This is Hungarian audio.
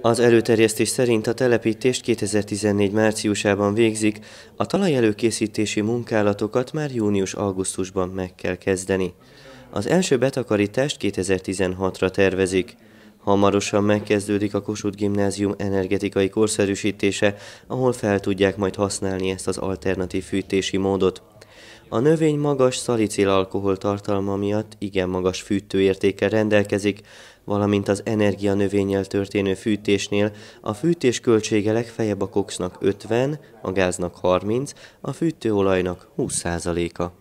Az előterjesztés szerint a telepítést 2014 márciusában végzik, a talajelőkészítési munkálatokat már június-augusztusban meg kell kezdeni. Az első betakarítást 2016-ra tervezik. Hamarosan megkezdődik a Kossuth Gimnázium energetikai korszerűsítése, ahol fel tudják majd használni ezt az alternatív fűtési módot. A növény magas alkohol tartalma miatt igen magas fűtőértéke rendelkezik, valamint az energia növényel történő fűtésnél a fűtés költsége legfeljebb a koksznak 50, a gáznak 30, a fűtőolajnak 20%-a.